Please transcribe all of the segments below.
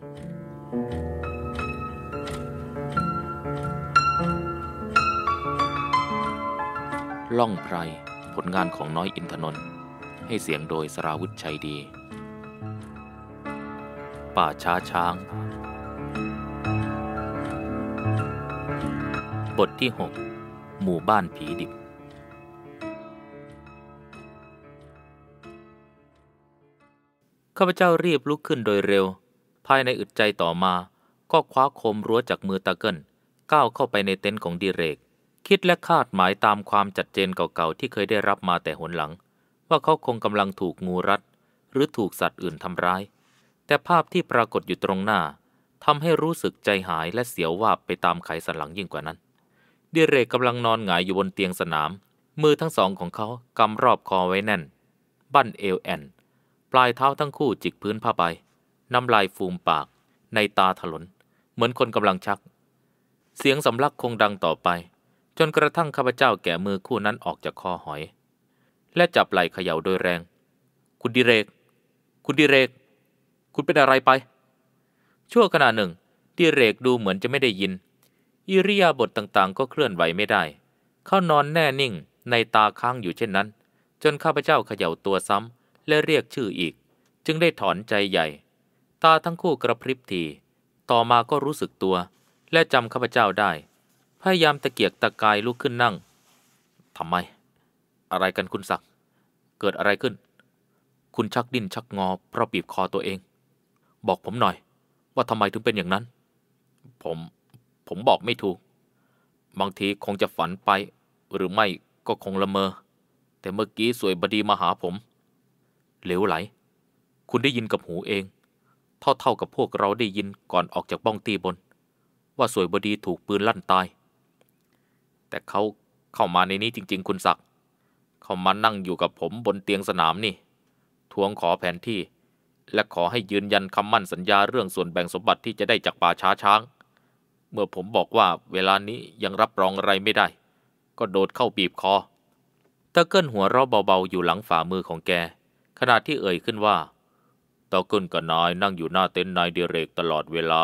ล่องไพรผลงานของน้อยอินทนนท์ให้เสียงโดยสราวุธชัยดี ป่าช้าช้าง บทที่ 6 หมู่บ้านผีดิบ ข้าพเจ้ารีบลุกขึ้นโดยเร็วภายในอึดใจต่อมา ก็คว้าคมรั้วจากมือตะเกิลก้าวเข้าไปในเต็นท์ของดีเรก คิดและคาดหมายตามความจัดเจนเก่าๆ ที่เคยได้รับมาแต่หนหลัง ว่าเขาคงกำลังถูกงูรัดหรือถูกสัตว์อื่นทำร้าย แต่ภาพที่ปรากฏอยู่ตรงหน้าทำให้รู้สึกใจหายและเสียววาบไปตามไขสันหลังยิ่งกว่านั้น ดิเรกกำลังนอนหงายอยู่บนเตียงสนาม มือทั้งสองของเขากำรอบคอไว้แน่น บั้นเอวแอนปลายเท้าทั้งคู่จิกพื้นผ้าใบน้ำลายฟูมปากในตาถลนเหมือนคนกำลังชัก เสียงสำลักคงดังต่อไปจนกระทั่งข้าพเจ้าแก่มือคู่นั้นออกจากคอหอยและจับไหล่เขย่าโดยแรง คุณดิเรก คุณดิเรก คุณเป็นอะไรไป ชั่วขณะหนึ่งดิเรกดูเหมือนจะไม่ได้ยินอิริยาบถต่างๆก็เคลื่อนไหวไม่ได้เข้านอนแน่นิ่งในตาค้างอยู่เช่นนั้นจนข้าพเจ้าเขย่าตัวซ้ำและเรียกชื่ออีกจึงได้ถอนใจใหญ่ตาทั้งคู่กระพริบที ต่อมาก็รู้สึกตัว และจำข้าพเจ้าได้ พยายามตะเกียกตะกายลุกขึ้นนั่ง ทำไม อะไรกันคุณศัก เกิดอะไรขึ้น คุณชักดิ้นชักงอ เพราะบีบคอตัวเอง บอกผมหน่อย ว่าทำไมถึงเป็นอย่างนั้น ผม ผมบอกไม่ถูก บางทีคงจะฝันไป หรือไม่ก็คงละเมอ แต่เมื่อกี้สวยบดีมาหาผม เหลวไหล คุณได้ยินกับหูเองเท่าๆกับพวกเราได้ยินก่อนออกจากบ้องตีบน ว่าสวยบดีถูกปืนลั่นตาย แต่เขาเข้ามาในนี้จริงๆคุณศักดิ์เขามานั่งอยู่กับผมบนเตียงสนามนี่ทวงขอแผนที่ และขอให้ยืนยันคำมั่นสัญญาเรื่องส่วนแบ่งสมบัติที่จะได้จากป่าช้าช้าง เมื่อผมบอกว่าเวลานี้ยังรับรองอะไรไม่ได้ ก็โดดเข้าบีบคอตะเกินหัวเราเบาๆอยู่หลังฝ่ามือของแกขณะที่เอ่ยขึ้นว่าตาขึ้นกับนายนั่งอยู่หน้าเต็นท์นายเดเรกตลอดเวลา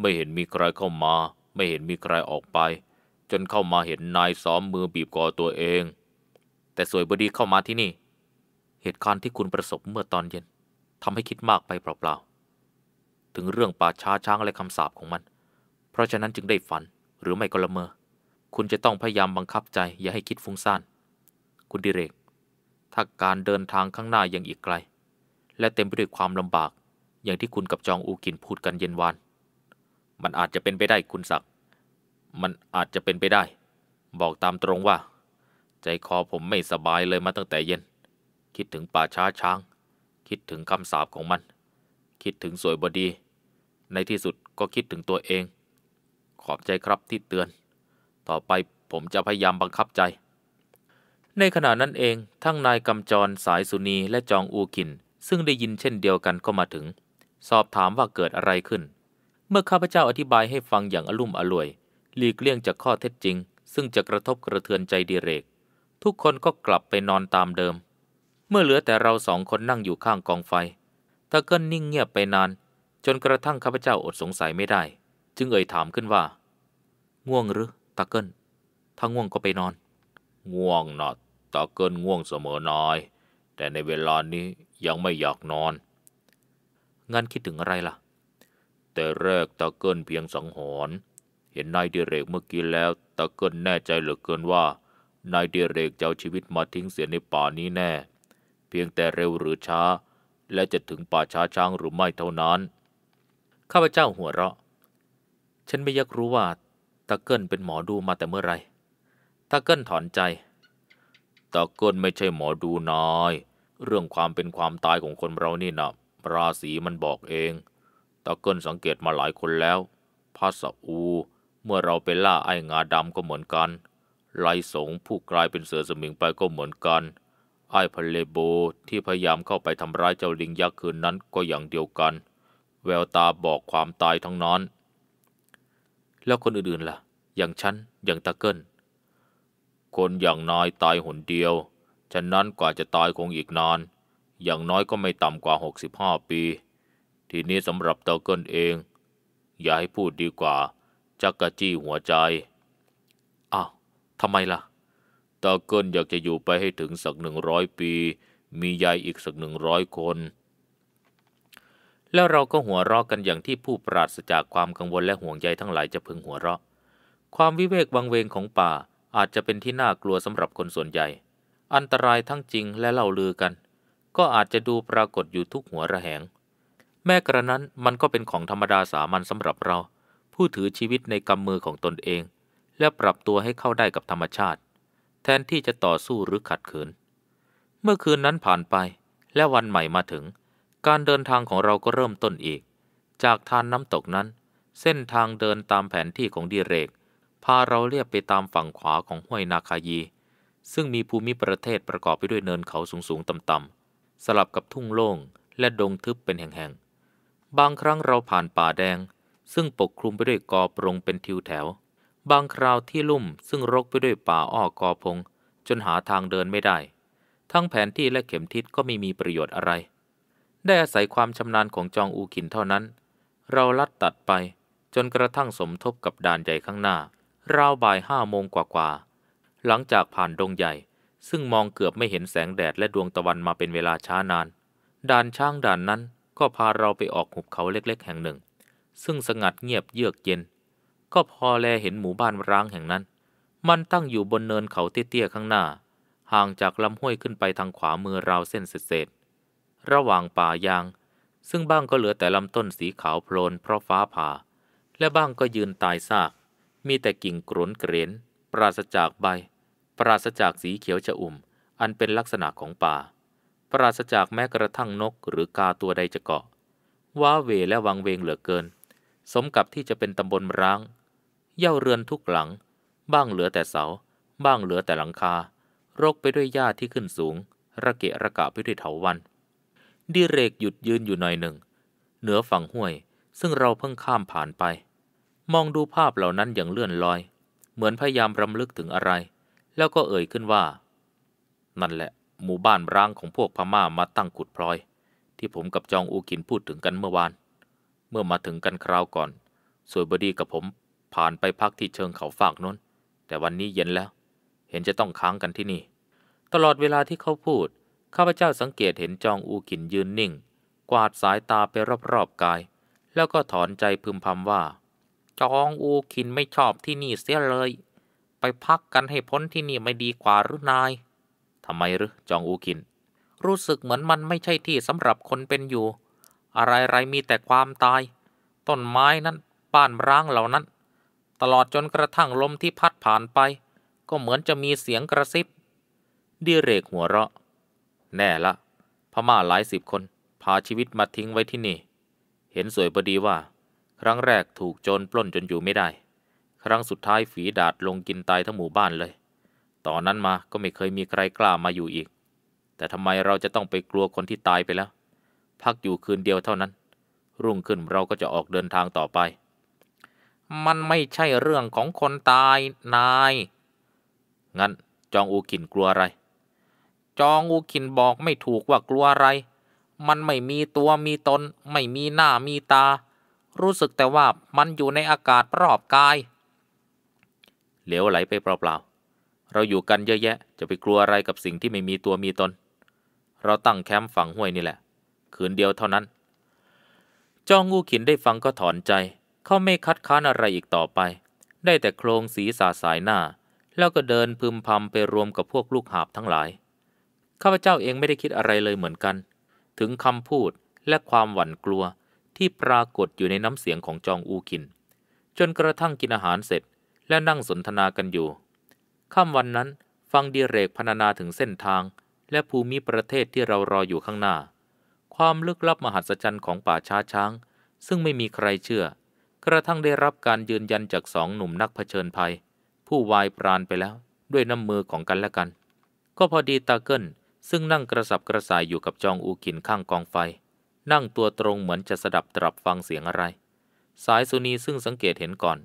ไม่เห็นมีใครเข้ามา ไม่เห็นมีใครออกไป จนเข้ามาเห็นนายซ้อมมือบีบกอตัวเอง แต่สวยบดีเข้ามาที่นี่ เหตุการณ์ที่คุณประสบเมื่อตอนเย็นทำให้คิดมากไปเปล่าๆถึงเรื่องป่าช้าช้างและคำสาปของมัน เพราะฉะนั้นจึงได้ฝัน หรือไม่ก็ละเมอ คุณจะต้องพยายามบังคับใจอย่าให้คิดฟุ้งซ่านคุณดิเรก ถ้าการเดินทางข้างหน้ายังอีกไกลและเต็มไปด้วยความลำบาก อย่างที่คุณกับจองอูกินพูดกันเย็นวาน มันอาจจะเป็นไปได้คุณศักดิ์มันอาจจะเป็นไปได้ บอกตามตรงว่า ใจคอผมไม่สบายเลยมาตั้งแต่เย็น คิดถึงป่าช้าช้าง คิดถึงคำสาปของมัน คิดถึงสวยบดี ในที่สุดก็คิดถึงตัวเอง ขอบใจครับที่เตือน ต่อไปผมจะพยายามบังคับใจ ในขณะนั้นเองทั้งนายกำจรสายสุนีและจองอูกินซึ่งได้ยินเช่นเดียวกันก็มาถึง สอบถามว่าเกิดอะไรขึ้น เมื่อข้าพเจ้าอธิบายให้ฟังอย่างอลุ่มอร่วยหลีกเลี่ยงจากข้อเท็จจริง ซึ่งจะกระทบกระเทือนใจดีเรก ทุกคนก็กลับไปนอนตามเดิม เมื่อเหลือแต่เราสองคนนั่งอยู่ข้างกองไฟ ตะเกินนิ่งเงียบไปนาน จนกระทั่งข้าพเจ้าอดสงสัยไม่ได้ จึงเอ่ยถามขึ้นว่าง่วงหรือตะเกินถ้าง่วงก็ไปนอนง่วงนะตะเกินง่วงเสมอนายแต่ในเวลานี้ยังไม่อยากนอน งั้นคิดถึงอะไรล่ะ แต่แรกตาเกิลเพียงสังหรณ์เห็นนายเดเรกเมื่อกี้แล้วตาเกิลแน่ใจเหลือเกินว่า นายเดเรกจะเอาชีวิตมาทิ้งเสียในป่านี้แน่ เพียงแต่เร็วหรือช้า และจะถึงป่าช้าช้างหรือไม่เท่านั้น ข้าพเจ้าหัวเราะ ฉันไม่อยากรู้ว่าตาเกิลเป็นหมอดูมาแต่เมื่อไรตาเกิลถอนใจตาเกิลไม่ใช่หมอดูนายเรื่องความเป็นความตายของคนเรานี่นะราศีมันบอกเองตะเกินสังเกตมาหลายคนแล้วพาสอู เมื่อเราไปล่าไอ้งาดำก็เหมือนกัน ไลสงผู้กลายเป็นเสือสมิงไปก็เหมือนกัน ไอ้พเลโบที่พยายามเข้าไปทำร้ายเจ้าลิงยักษ์คืนนั้นก็อย่างเดียวกัน แววตาบอกความตายทั้งนั้นแล้วคนอื่นๆล่ะ อย่างฉันอย่างตะเกินคนอย่างนายตายหนเดียวฉะนั้นกว่าจะตายคงอีกนานอย่างน้อยก็ไม่ต่ำกว่า 65 ปี ทีนี้สำหรับเตอเกิลเองอย่าให้พูดดีกว่า จักกะจี้หัวใจอ้าวทำไมล่ะ เตอเกิลอยากจะอยู่ไปให้ถึงสักหนึ่งร้อยปี มียายอีกสักหนึ่งร้อยคน แล้วเราก็หัวเราะกันอย่างที่ผู้ปราศจากความกังวลและห่วงใยทั้งหลายจะพึงหัวเราะ ความวิเวกวังเวงของป่าอาจจะเป็นที่น่ากลัวสำหรับคนส่วนใหญ่อันตรายทั้งจริงและเล่าลือกัน ก็อาจจะดูปรากฏอยู่ทุกหัวระแหง แม้กระนั้นมันก็เป็นของธรรมดาสามัญสำหรับเรา ผู้ถือชีวิตในกำมือของตนเอง และปรับตัวให้เข้าได้กับธรรมชาติ แทนที่จะต่อสู้หรือขัดขืน เมื่อคืนนั้นผ่านไป และวันใหม่มาถึง การเดินทางของเราก็เริ่มต้นอีก จากทานน้ำตกนั้น เส้นทางเดินตามแผนที่ของดีเรก พาเราเลียบไปตามฝั่งขวาของห้วยนาคายีซึ่งมีภูมิประเทศประกอบไปด้วยเนินเขาสูงๆ ต่ำๆสลับกับทุ่งโล่งและดงทึบเป็นแห่ง ๆ บางครั้งเราผ่านป่าแดง ซึ่งปกคลุมไปด้วยกอปรงเป็นทิวแถว บางคราวที่ลุ่มซึ่งรกไปด้วยป่าอ้อกอพง จนหาทางเดินไม่ได้ ทั้งแผนที่และเข็มทิศก็ไม่มีประโยชน์อะไร ได้อาศัยความชำนาญของจองอูขินเท่านั้น เราลัดตัดไป จนกระทั่งสมทบกับด่านใหญ่ข้างหน้า ราวบ่ายห้าโมงกว่าหลังจากผ่านดงใหญ่ ซึ่งมองเกือบไม่เห็นแสงแดดและดวงตะวันมาเป็นเวลาช้านานด่านช้างด่านนั้นก็พาเราไปออกหุบเขาเล็กๆ แห่งหนึ่ง ซึ่งสงัดเงียบเยือกเย็น ก็พอแลเห็นหมู่บ้านร้างแห่งนั้น มันตั้งอยู่บนเนินเขาเตี้ยๆข้างหน้า ห่างจากลำห้วยขึ้นไปทางขวามือราวเส้นเศษระหว่างป่ายาง ซึ่งบ้างก็เหลือแต่ลำต้นสีขาวโพลนเพราะฟ้าผ่า และบ้างก็ยืนตายซากมีแต่กิ่งกรนเกรนปราศจากใบปราศจากสีเขียวชอุ่ม อันเป็นลักษณะของป่า ปราศจากแม้กระทั่งนกหรือกาตัวใดจะเกาะว้าเวและวังเวงเหลือเกิน สมกับที่จะเป็นตำบลร้าง เย่าเรือนทุกหลัง บ้างเหลือแต่เสา บ้างเหลือแต่หลังคา รกไปด้วยหญ้าที่ขึ้นสูง ระเกะระกะไปด้วยเถาวัน ดิเรกหยุดยืนอยู่หน่อยหนึ่ง เหนือฝั่งห้วย ซึ่งเราเพิ่งข้ามผ่านไป มองดูภาพเหล่านั้นอย่างเลื่อนลอย เหมือนพยายามรำลึกถึงอะไรแล้วก็เอ่ยขึ้นว่า นั่นแหละหมู่บ้านร้างของพวกพม่ามาตั้งขุดพลอย ที่ผมกับจองอูกินพูดถึงกันเมื่อวาน เมื่อมาถึงกันคราวก่อน สวยบดีกับผมผ่านไปพักที่เชิงเขาฝากน้น แต่วันนี้เย็นแล้ว เห็นจะต้องค้างกันที่นี่ ตลอดเวลาที่เขาพูดข้าพเจ้าสังเกตเห็นจองอูกินยืนนิ่ง กวาดสายตาไปรอบๆกาย แล้วก็ถอนใจพึมพำว่า จองอูกินไม่ชอบที่นี่เสียเลยไปพักกันให้พ้นที่นี่ไม่ดีกว่าหรือนาย ทำไมหรือจองอูกิน รู้สึกเหมือนมันไม่ใช่ที่สำหรับคนเป็นอยู่ อะไรๆมีแต่ความตาย ต้นไม้นั้นป้านร้างเหล่านั้น ตลอดจนกระทั่งลมที่พัดผ่านไป ก็เหมือนจะมีเสียงกระซิบ ดิเรกหัวเราะ แน่ละ พม่าหลายสิบคน พาชีวิตมาทิ้งไว้ที่นี่ เห็นสวยพอดีว่า ครั้งแรกถูกโจรปล้นจนอยู่ไม่ได้ครั้งสุดท้ายฝีดาดลงกินตายทั้งหมู่ บ้านเลย ตอนนั้นมาก็ไม่เคยมีใครกล้ามาอยู่อีก แต่ทำไมเราจะต้องไปกลัวคนที่ตายไปแล้ว พักอยู่คืนเดียวเท่านั้น รุ่งขึ้นเราก็จะออกเดินทางต่อไป มันไม่ใช่เรื่องของคนตายนาย งั้นจองอูกินกลัวอะไร จองอู กินบอกไม่ถูกว่ากลัวอะไร มันไม่มีตัวมีตน ไม่มีหน้ามีตา รู้สึกแต่ว่ามันอยู่ในอากาศรอบกายเหลวไหลไปเปล่าๆ เราอยู่กันเยอะแยะจะไปกลัวอะไรกับสิ่งที่ไม่มีตัวมีตน เราตั้งแคมป์ฝั่งห้วยนี่แหละคืนเดียวเท่านั้น จองงูขินได้ฟังก็ถอนใจ เขาไม่คัดค้านอะไรอีกต่อไป ได้แต่โครงศีรษะสายหน้า แล้วก็เดินพึมพำไปรวมกับพวกลูกหาบทั้งหลายข้าพเจ้าเองไม่ได้คิดอะไรเลยเหมือนกัน ถึงคำพูดและความหวั่นกลัวที่ปรากฏอยู่ในน้ำเสียงของจองอูขิน จนกระทั่งกินอาหารเสร็จและนั่งสนทนากันอยู่ ค่ำวันนั้นฟังดิเรกพรรณนาถึงเส้นทาง และภูมิประเทศที่เรารออยู่ข้างหน้า ความลึกลับมหัศจรรย์ของป่าช้าช้าง ซึ่งไม่มีใครเชื่อ กระทั่งได้รับการยืนยันจากสองหนุ่มนักเผชิญภัย ผู้วายปราณไปแล้วด้วยน้ำมือของกันและกัน ก็พอดีตาเกิลซึ่งนั่งกระสับกระส่ายอยู่กับจองอูกินข้างกองไฟ นั่งตัวตรงเหมือนจะสดับตรับฟังเสียงอะไร สายสุนีซึ่งสังเกตเห็นก่อน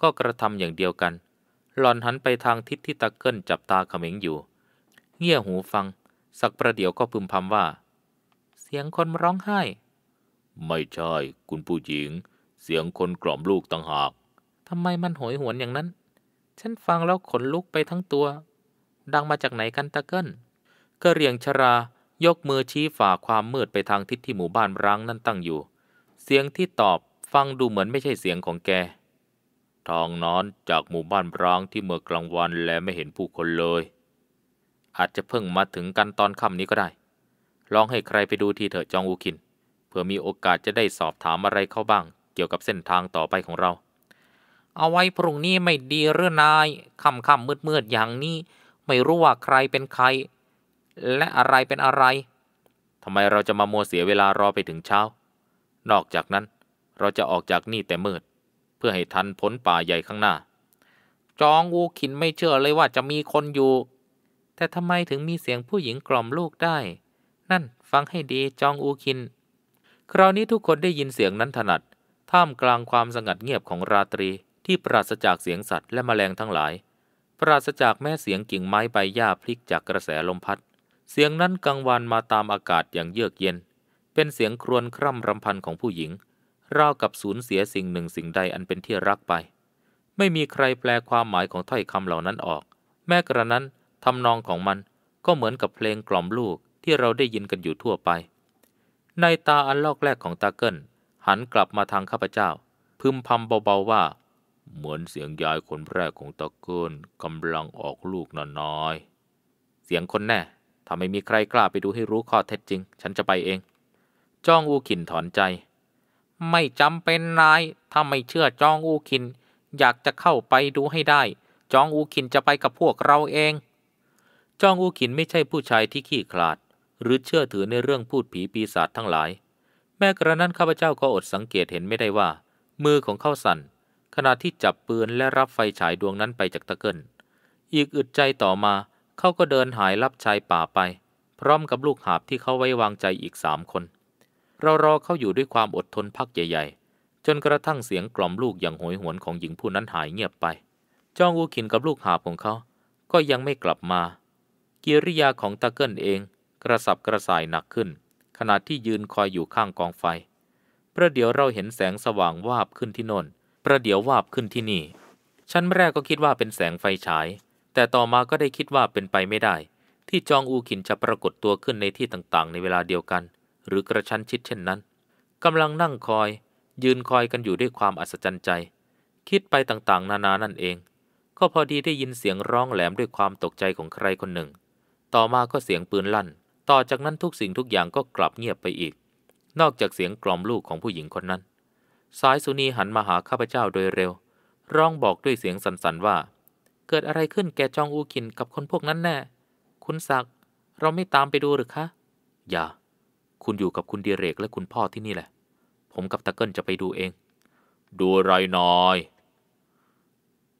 ก็กระทำอย่างเดียวกัน หลอนหันไปทางทิศที่ตะเกิลจับตาเขม็งอยู่ เงี่ยหูฟัง สักประเดี๋ยวก็พึมพำว่า เสียงคนร้องไห้ ไม่ใช่ คุณผู้หญิง เสียงคนกล่อมลูกต่างหาก ทำไมมันหอยหวนอย่างนั้น ฉันฟังแล้วขนลุกไปทั้งตัว ดังมาจากไหนกันตะเกิลก็เรียงชรายกมือชี้ฝ่าความมืดไปทางทิศที่หมู่บ้านร้างนั่นตั้งอยู่ เสียงที่ตอบฟังดูเหมือนไม่ใช่เสียงของแกทางนั้นจากหมู่บ้านร้างที่เมื่อกลางวันและไม่เห็นผู้คนเลย อาจจะเพิ่งมาถึงกันตอนค่ำนี้ก็ได้ ลองให้ใครไปดูทีเถอะจองอูคินเพื่อมีโอกาสจะได้สอบถามอะไรเขาบ้าง เกี่ยวกับเส้นทางต่อไปของเรา เอาไว้พรุ่งนี้ไม่ดีหรือนายค่ำค่ำมืดมืดอย่างนี้ ไม่รู้ว่าใครเป็นใคร และอะไรเป็นอะไรทำไมเราจะมามัวเสียเวลารอไปถึงเช้านอกจากนั้นเราจะออกจากนี่แต่มืดเพื่อให้ทันพ้นป่าใหญ่ข้างหน้า จองอูคินไม่เชื่อเลยว่าจะมีคนอยู่ แต่ทำไมถึงมีเสียงผู้หญิงกล่อมลูกได้ นั่นฟังให้ดีจองอูคิน คราวนี้ทุกคนได้ยินเสียงนั้นถนัด ท่ามกลางความสงัดเงียบของราตรีที่ปราศจากเสียงสัตว์และมแมลงทั้งหลาย ปราศจากแม่เสียงกิ่งไม้ใบหญ้าพลิกจากกระแสลมพัด เสียงนั้นกังวานมาตามอากาศอย่างเยือกเย็น เป็นเสียงครวญคร่ำรำพันของผู้หญิงราวกับสูญเสียสิ่งหนึ่งสิ่งใดอันเป็นที่รักไป ไม่มีใครแปลความหมายของถ้อยคำเหล่านั้นออก แม้กระนั้นทำนองของมันก็เหมือนกับเพลงกล่อมลูกที่เราได้ยินกันอยู่ทั่วไป ในตาอันลอกแรกของตาเกิลหันกลับมาทางข้าพเจ้า พึมพำเบาๆว่า เหมือนเสียงยายคนแรกของตาเกิลกำลังออกลูกน้อย เสียงคนแน่ถ้าไม่มีใครกล้าไปดูให้รู้ข้อเท็จจริง ฉันจะไปเองจ้องอูขินถอนใจไม่จำเป็นนาย ถ้าไม่เชื่อจองอูคิน อยากจะเข้าไปดูให้ได้ จองอูคินจะไปกับพวกเราเอง จองอูคินไม่ใช่ผู้ชายที่ขี้ขลาด หรือเชื่อถือในเรื่องพูดผีปีศาจทั้งหลาย แม้กระนั้นข้าพเจ้าก็อดสังเกตเห็นไม่ได้ว่า มือของเขาสั่น ขณะที่จับปืนและรับไฟฉายดวงนั้นไปจากตะเกินอีกอึดใจต่อมาเขาก็เดินหายลับชายป่าไปพร้อมกับลูกหาบที่เขาไว้วางใจอีกสามคนเรารอเขาอยู่ด้วยความอดทนพักใหญ่ ๆ จนกระทั่งเสียงกล่อมลูกอย่างโหยหวนของหญิงผู้นั้นหายเงียบไป จองอูขินกับลูกหาบของเขา ก็ยังไม่กลับมา กิริยาของตะเกิลเอง กระสับกระส่ายหนักขึ้น ขณะที่ยืนคอยอยู่ข้างกองไฟ ประเดี๋ยวเราเห็นแสงสว่างวาบขึ้นที่โน่น ประเดี๋ยววาบขึ้นที่นี่ชั้นแรกก็คิดว่าเป็นแสงไฟฉาย แต่ต่อมาก็ได้คิดว่าเป็นไปไม่ได้ ที่จองอูขินจะปรากฏตัวขึ้นในที่ต่างๆ ในเวลาเดียวกันเหรือกระชั้นชิดเช่นนั้นกำลังนั่งคอยยืนคอยกันอยู่ด้วยความอัศจรรย์ใจ คิดไปต่างๆ นานานั่นเอง ก็พอดีได้ยินเสียงร้องแหลมด้วยความตกใจของใครคนหนึ่ง ต่อมาก็เสียงปืนลั่น ต่อจากนั้นทุกสิ่งทุกอย่างก็กลับเงียบไปอีก นอกจากเสียงกล่อมลูกของผู้หญิงคนนั้นสายสุนีหันมาหาข้าพเจ้าโดยเร็ว ร้องบอกด้วยเสียงสั่นๆว่า เกิดอะไรขึ้นแกจองอูขินกับคนพวกนั้นแน่คุณศักเราไม่ตามไปดูหรือคะอย่าคุณอยู่กับคุณเดีเรกและคุณพ่อที่นี่แหละ ผมกับตะเกิลจะไปดูเอง ดูไรนอย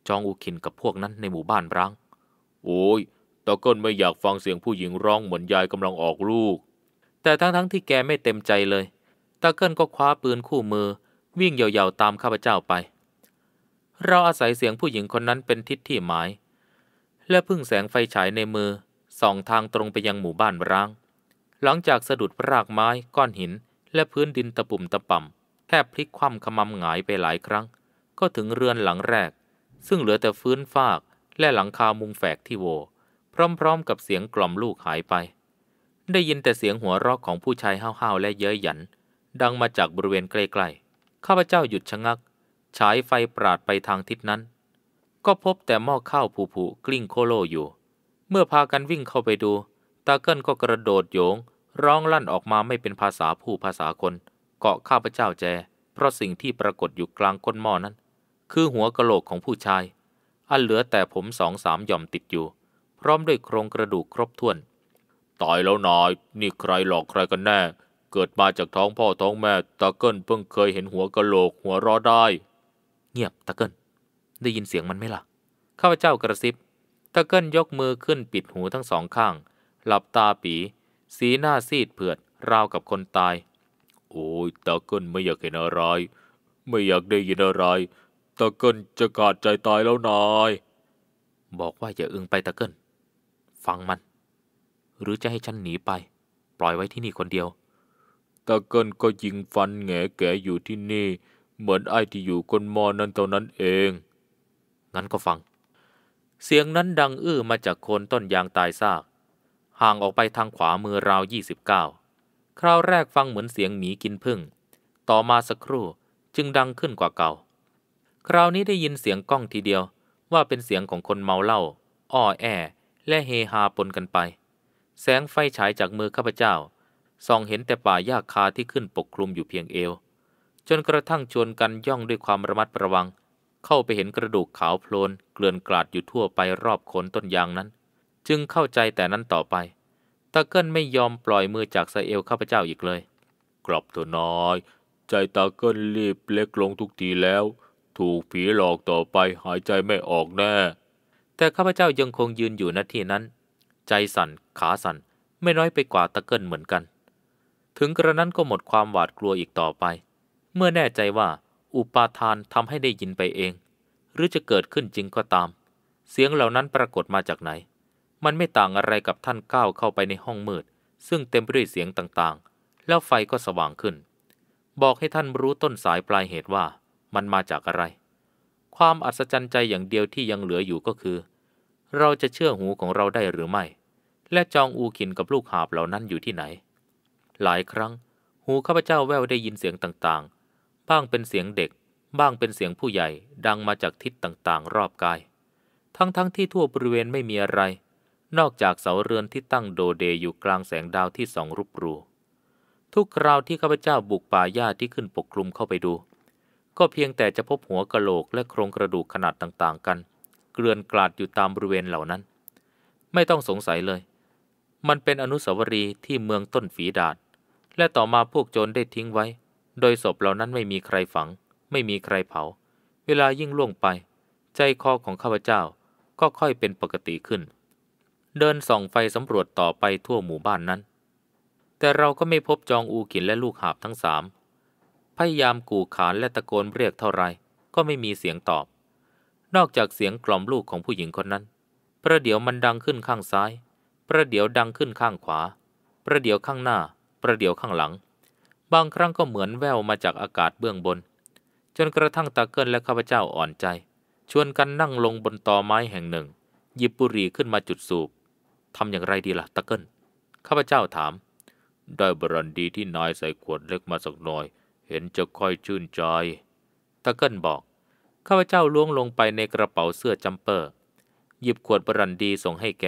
จองอูคินกับพวกนั้นในหมู่บ้านร้างโอ้ยตะเกิลไม่อยากฟังเสียงผู้หญิงร้องเหมือนยายกำลังออกลูก แต่ทั้งๆทที่แกไม่เต็มใจเลยตะเกิลก็คว้าปืนคู่มือวิ่งเหยาๆตามข้าพเจ้าไป เราอาศัยเสียงผู้หญิงคนนั้นเป็นทิศที่หมาย และพึ่งแสงไฟฉายในมือส่องทางตรงไปยังหมู่บ้านร้างหลังจากสะดุดรากไม้ก้อนหิน และพื้นดินตะปุ่มตะป่ำแทบพลิกคว่ำขมำหงายไปหลายครั้ง ก็ถึงเรือนหลังแรก ซึ่งเหลือแต่ฟื้นฟากและหลังคามุงแฝกที่โวพร้อมๆกับเสียงกล่อมลูกหายไป ได้ยินแต่เสียงหัวเราะของผู้ชายห้าวๆและเย้ยหยัน ดังมาจากบริเวณใกล้ๆข้าพเจ้าหยุดชะงัก ฉายไฟปราดไปทางทิศนั้น ก็พบแต่หม้อข้าวผุๆกลิ้งโคโลอยู่ เมื่อพากันวิ่งเข้าไปดูตาเกิลก็กระโดดโยง ร้องลั่นออกมาไม่เป็นภาษาผู้ภาษาคน เกาะข้าพเจ้าแจ เพราะสิ่งที่ปรากฏอยู่กลางก้นหม้อนั้น คือหัวกะโหลกของผู้ชาย อันเหลือแต่ผมสองสามหย่อมติดอยู่ พร้อมด้วยโครงกระดูกครบถ้วนตายแล้วนายนี่ใครหลอกใครกันแน่ เกิดมาจากท้องพ่อท้องแม่ตาเกิลเพิ่งเคยเห็นหัวกะโหลกหัวรอได้ เงียบตาเกิลได้ยินเสียงมันไหมล่ะ ข้าพเจ้ากระซิบ ตะเกิลยกมือขึ้นปิดหูทั้งสองข้างหลับตาปีสีหน้าซีดเผือดราวกับคนตาย โอ้ยตะกินไม่อยากเห็นอะไร ไม่อยากได้ยินอะไรตะกินจะขาดใจตายแล้วนาย บอกว่าอย่าอึงไปตะกินฟังมัน หรือจะให้ฉันหนีไป ปล่อยไว้ที่นี่คนเดียวตะกินก็ยิงฟันแงแกอยู่ที่นี่ เหมือนไอ้ที่อยู่คนมอนั้นเท่านั้นเอง งั้นก็ฟัง เสียงนั้นดังอื้อมาจากโคนต้นยางตายซากห่างออกไปทางขวามือราว 29 คราวแรกฟังเหมือนเสียงหมีกินพึ่ง ต่อมาสักครู่จึงดังขึ้นกว่าเก่า คราวนี้ได้ยินเสียงกล้องทีเดียวว่าเป็นเสียงของคนเมาเหล้าอ้อแอ และเฮฮาปนกันไป แสงไฟฉายจากมือข้าพเจ้าส่องเห็นแต่ป่าหญ้าคาที่ขึ้นปกคลุมอยู่เพียงเอว จนกระทั่งชวนกันย่องด้วยความระมัดระวัง เข้าไปเห็นกระดูกขาวโพลนเกลื่อนกลาดอยู่ทั่วไปรอบโคนต้นยางนั้นจึงเข้าใจแต่นั้นต่อไป ตะเกิลไม่ยอมปล่อยมือจากาเอลข้าพเจ้าอีกเลยกลับเถอะนอย ใจตะเกิลรีบเล็กลงทุกทีแล้ว ถูกผีหลอกต่อไปหายใจไม่ออกแน่ แต่ข้าพเจ้ายังคงยืนอยู่ณที่นั้น ใจสั่นขาสั่นไม่น้อยไปกว่าตะเกิลเหมือนกัน ถึงกระนั้นก็หมดความหวาดกลัวอีกต่อไป เมื่อแน่ใจว่าอุปาทานทำให้ได้ยินไปเอง หรือจะเกิดขึ้นจริงก็ตาม เสียงเหล่านั้นปรากฏมาจากไหนมันไม่ต่างอะไรกับท่านก้าวเข้าไปในห้องมืด ซึ่งเต็มไปด้วยเสียงต่างๆ แล้วไฟก็สว่างขึ้น บอกให้ท่านรู้ต้นสายปลายเหตุว่า มันมาจากอะไร ความอัศจรรย์ใจอย่างเดียวที่ยังเหลืออยู่ก็คือ เราจะเชื่อหูของเราได้หรือไม่ และจองอูขินกับลูกหาบเหล่านั้นอยู่ที่ไหน หลายครั้ง หูข้าพเจ้าแววได้ยินเสียงต่างๆ บ้างเป็นเสียงเด็ก บ้างเป็นเสียงผู้ใหญ่ดังมาจากทิศต่างๆ รอบกาย ทั้งๆทที่ทั่วบริเวณไม่มีอะไรนอกจากเสาเรือนที่ตั้งโดเดอยู่กลางแสงดาวที่สองรูปรู ทุกคราวที่ข้าพเจ้าบุกป่าหญ้าที่ขึ้นปกคลุมเข้าไปดู ก็เพียงแต่จะพบหัวกะโหลกและโครงกระดูกขนาดต่าง ๆ กัน เกลื่อนกลาดอยู่ตามบริเวณเหล่านั้น ไม่ต้องสงสัยเลย มันเป็นอนุสาวรีย์ที่เมืองต้นฝีดาดและต่อมาพวกโจรได้ทิ้งไว้ โดยศพเหล่านั้นไม่มีใครฝัง ไม่มีใครเผา เวลายิ่งล่วงไป ใจคอของข้าพเจ้าก็ค่อยเป็นปกติขึ้นเดินส่องไฟสำรวจต่อไปทั่วหมู่บ้านนั้น แต่เราก็ไม่พบจองอูกินและลูกหาบทั้งสาม พยายามกู่ขานและตะโกนเรียกเท่าไร ก็ไม่มีเสียงตอบ นอกจากเสียงกล่อมลูกของผู้หญิงคนนั้น ประเดี๋ยวมันดังขึ้นข้างซ้าย ประเดี๋ยวดังขึ้นข้างขวา ประเดี๋ยวข้างหน้า ประเดี๋ยวข้างหลัง บางครั้งก็เหมือนแววมาจากอากาศเบื้องบน จนกระทั่งตาเกิลและข้าพเจ้าอ่อนใจ ชวนกันนั่งลงบนตอไม้แห่งหนึ่ง หยิบบุหรี่ขึ้นมาจุดสูบทำอย่างไรดีละ่ะตะเกิลข้าพเจ้าถาม ได้บรันดีที่นายใส่ขวดเล็กมาสักหน่อย เห็นจะค่อยชื่นใจตะเกิลบอก ข้าพเจ้าล้วงลงไปในกระเป๋าเสื้อจัมเปอร์ หยิบขวดบรันดีส่งให้แก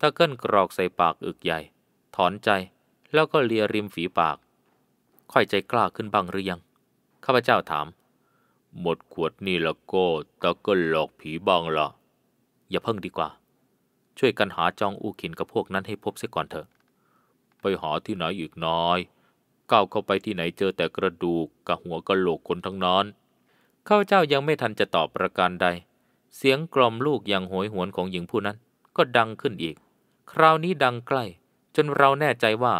ตะเกิลกรอกใส่ปากอึกใหญ่ ถอนใจ แล้วก็เลียริมฝีปาก ค่อยใจกล้าขึ้นบ้างหรือยัง ข้าพเจ้าถาม หมดขวดนี่ละก็ตะเกิลหลอกผีบ้างละอย่าเพิ่งดีกว่าช่วยกันหาจองอูขินกับพวกนั้นให้พบเสียก่อนเถอะ ไปหาที่ไหนอีกน้อยก้าวเข้าไปที่ไหนเจอแต่กระดูกกับหัวกะโหลกคนทั้งนั้นข้าเจ้ายังไม่ทันจะตอบประการใด เสียงกลอมลูกอย่างโหยหวนของหญิงผู้นั้นก็ดังขึ้นอีก คราวนี้ดังใกล้จนเราแน่ใจว่า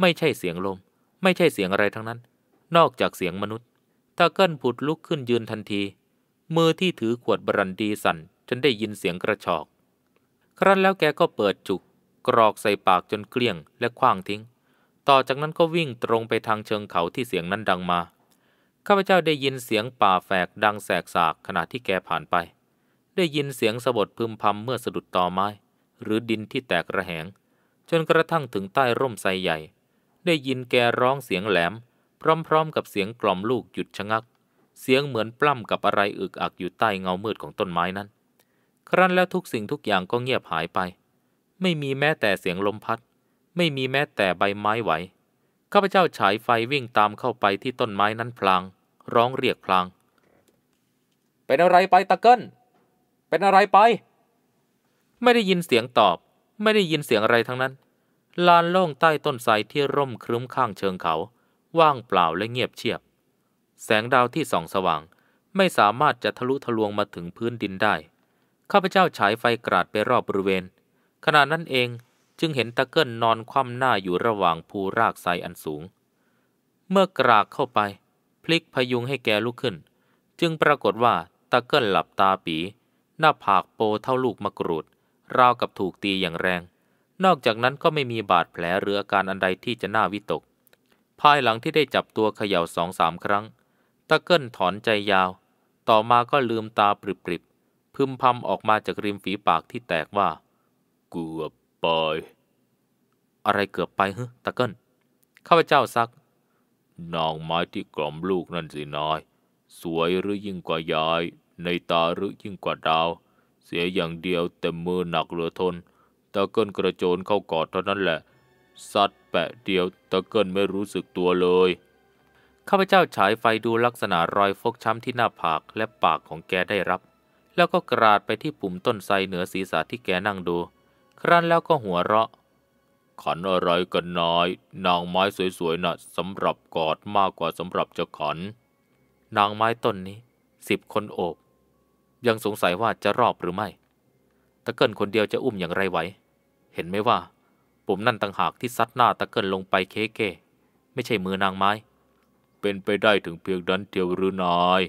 ไม่ใช่เสียงลม ไม่ใช่เสียงอะไรทั้งนั้น นอกจากเสียงมนุษย์ตาเกิ้ลผุดลุกขึ้นยืนทันที มือที่ถือขวดบรันดีสั่นจนได้ยินเสียงกระชอกครั้นแล้วแกก็เปิดจุกกรอกใส่ปากจนเกลี้ยงและคว้างทิ้ง ต่อจากนั้นก็วิ่งตรงไปทางเชิงเขาที่เสียงนั้นดังมา ข้าพเจ้าได้ยินเสียงป่าแฝกดังแสกสากขณะที่แกผ่านไป ได้ยินเสียงสะบดพึมพำเมื่อสะดุดตอไม้ หรือดินที่แตกระแหง จนกระทั่งถึงใต้ร่มไทรใหญ่ ได้ยินแกร้องเสียงแหลม พร้อมๆ กับเสียงกล่อมลูกหยุดชะงัก เสียงเหมือนปล้ำกับอะไรอึกอักอยู่ใต้เงามืดของต้นไม้นั้นครั้นแล้วทุกสิ่งทุกอย่างก็เงียบหายไป ไม่มีแม้แต่เสียงลมพัด ไม่มีแม้แต่ใบไม้ไหวข้าพเจ้าฉายไฟวิ่งตามเข้าไปที่ต้นไม้นั้นพลางร้องเรียกพลาง เป็นอะไรไปตะเกิลเป็นอะไรไป ไม่ได้ยินเสียงตอบ ไม่ได้ยินเสียงอะไรทั้งนั้น ลานโล่งใต้ต้นไทรที่ร่มครึ้มข้างเชิงเขา ว่างเปล่าและเงียบเชียบ แสงดาวที่ส่องสว่าง ไม่สามารถจะทะลุทะลวงมาถึงพื้นดินได้ข้าพเจ้าฉายไฟกราดไปรอบบริเวณ ขณะนั้นเองจึงเห็นตะเกิลนอนคว่ำหน้าอยู่ระหว่างภูรากไซอันสูง เมื่อกรากเข้าไป พลิกพยุงให้แกลุกขึ้น จึงปรากฏว่าตะเกิลหลับตาปีหน้าผากโปเท่าลูกมะกรูด ราวกับถูกตีอย่างแรง นอกจากนั้นก็ไม่มีบาดแผล หรืออาการอันใดที่จะน่าวิตก ภายหลังที่ได้จับตัวเขย่าสองสามครั้ง ตะเกิลถอนใจยาว ต่อมาก็ลืมตาปริบพึมพำออกมาจากริมฝีปากที่แตกว่าเกือบไป อะไรเกือบไปเฮ้ตะเกิลข้าพเจ้าซักนางไม้ที่กล่อมลูกนั่นสินายสวยหรือยิ่งกว่ายาย ในตาหรือยิ่งกว่าดาว เสียอย่างเดียวแต่มือหนักเหลือทน ตะเกิลกระโจนเข้ากอดเท่านั้นแหละ สัดแปะเดียวตะเกิลไม่รู้สึกตัวเลยข้าพเจ้าฉายไฟดูลักษณะรอยฟกช้ำที่หน้าผากและปากของแกได้รับแล้วก็กราดไปที่ปุ่มต้นไทรเหนือศีรษะที่แกนั่งดู ครั้นแล้วก็หัวเราะขันอะไรกันน้อย นางไม้สวยๆนะ่ะสำหรับกอดมากกว่าสำหรับ จะขันนางไม้ต้นนี้สิบคนโอบ ยังสงสัยว่าจะรอบหรือไม่ ตะเกินคนเดียวจะอุ้มอย่างไรไหว เห็นไหมว่า ปุ่มนั่นต่างหากที่ซัดหน้าตะเกินลงไปเคเกไม่ใช่มือนางไม้ เป็นไปได้ถึงเพียงดันเดียวหรือนาย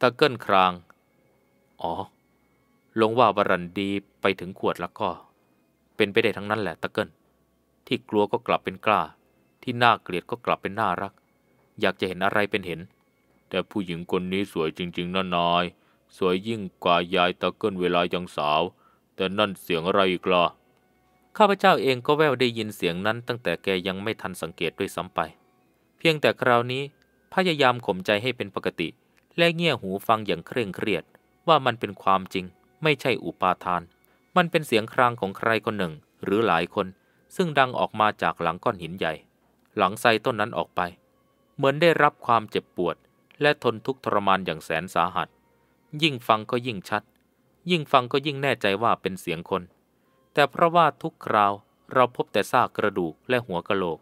ตะเกินครางอ๋อลงว่าบรันดีไปถึงขวดแล้วก็ เป็นไปได้ทั้งนั้นแหละตะเกิลที่กลัวก็กลับเป็นกล้า ที่น่าเกลียดก็กลับเป็นน่ารัก อยากจะเห็นอะไรเป็นเห็น แต่ผู้หญิงคนนี้สวยจริงๆนะนายสวยยิ่งกว่ายายตะเกิลเวลายังสาว แต่นั่นเสียงอะไรอีกล่ะข้าพเจ้าเองก็แววได้ยินเสียงนั้น ตั้งแต่แกยังไม่ทันสังเกตด้วยซ้ำไป เพียงแต่คราวนี้พยายามข่มใจให้เป็นปกติ และเงี่ยหูฟังอย่างเคร่งเครียดว่ามันเป็นความจริง ไม่ใช่อุปาทาน มันเป็นเสียงครางของใครคนหนึ่งหรือหลายคนซึ่งดังออกมาจากหลังก้อนหินใหญ่ หลังไซต้นนั้นออกไป เหมือนได้รับความเจ็บปวด และทนทุกข์ทรมานอย่างแสนสาหัส ยิ่งฟังก็ยิ่งชัด ยิ่งฟังก็ยิ่งแน่ใจว่าเป็นเสียงคน แต่เพราะว่าทุกคราวเราพบแต่ซากกระดูกและหัวกะโหลก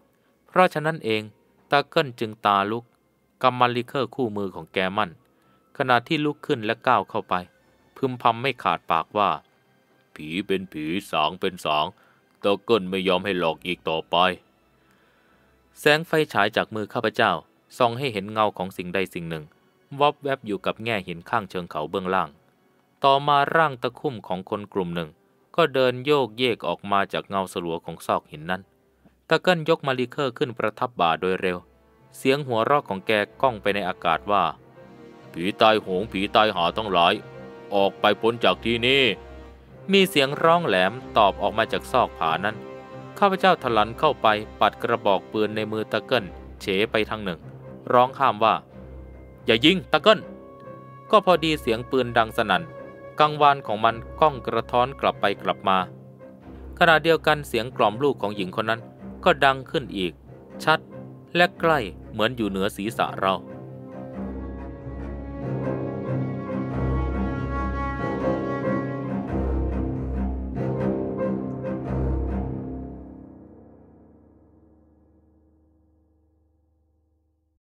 เพราะฉะนั้นเองตาเกิลจึงตาลุกกำมันลิเคอร์คู่มือของแกมันขณะที่ลุกขึ้นและก้าวเข้าไป พึมพำไม่ขาดปากว่า ผีเป็นผีสางเป็นสางตะเกินไม่ยอมให้หลอกอีกต่อไป แสงไฟฉายจากมือข้าพเจ้าส่องให้เห็นเงาของสิ่งใดสิ่งหนึ่งวับแวบอยู่กับแง่หินข้างเชิงเขาเบื้องล่าง ต่อมาร่างตะคุ่มของคนกลุ่มหนึ่ง ก็เดินโยกเยกออกมาจากเงาสลัวของซอกหินนั้นตะเกินยกมาริเคอร์ขึ้นประทับบ่าโดยเร็ว เสียงหัวรอกของแกก้องไปในอากาศว่าผีตายโหงผีตายหาทั้งหลาย ออกไปพ้นจากที่นี่ มีเสียงร้องแหลมตอบออกมาจากซอกผานั้น ข้าพเจ้าทลันเข้าไปปัดกระบอกปืนในมือตะเกิลเฉไปทางหนึ่ง ร้องข้ามว่า อย่ายิงตะเกิลก็พอดีเสียงปืนดังสนัน่นกังวานของมันก้องกระท้อนกลับไปกลับมา ขณะเดียวกันเสียงกล่อมลูกของหญิงคนนั้น ก็ดังขึ้นอีก ชัดและใกล้เหมือนอยู่เหนือศีรษะเรา